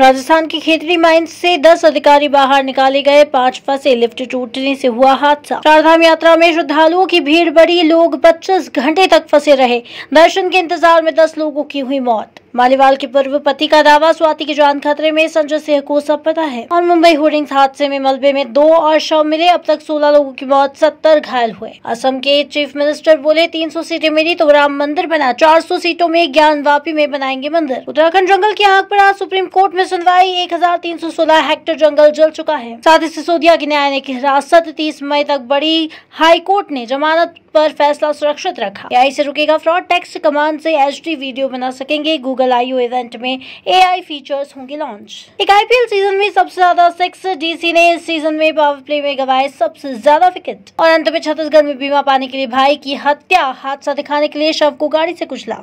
राजस्थान के खेतरी माइंस से 10 अधिकारी बाहर निकाले गए पांच फंसे लिफ्ट टूटने से हुआ हादसा चारधाम यात्रा में श्रद्धालुओं की भीड़ बढ़ी लोग 25 घंटे तक फंसे रहे दर्शन के इंतजार में 10 लोगों की हुई मौत मालीवाल के पूर्व पति का दावा स्वाति की जान खतरे में संजय सिंह को सब पता है और मुंबई होर्डिंग्स हादसे में मलबे में दो और शव मिले अब तक 16 लोगों की मौत 70 घायल हुए असम के चीफ मिनिस्टर बोले 300 सीटें मिली तो राम मंदिर बना 400 सीटों में ज्ञान वापी में बनाएंगे मंदिर उत्तराखंड जंगल की आग पर आज सुप्रीम कोर्ट में सुनवाई एक हेक्टेयर जंगल जल चुका है साथ ही सिसोदिया की न्यायालय की हिरासत तीस मई तक बड़ी हाईकोर्ट ने जमानत पर फैसला सुरक्षित रखा आई से रुकेगा फ्रॉड टैक्स कमांड से एच वीडियो बना सकेंगे गूगल गूगल आईओ इवेंट में एआई फीचर्स होंगे लॉन्च एक आईपीएल सीजन में सबसे ज्यादा सिक्स डीसी ने इस सीजन में पावर प्ले में गवाए सबसे ज्यादा विकेट और अंत में छत्तीसगढ़ में बीमा पाने के लिए भाई की हत्या हादसा दिखाने के लिए शव को गाड़ी से कुचला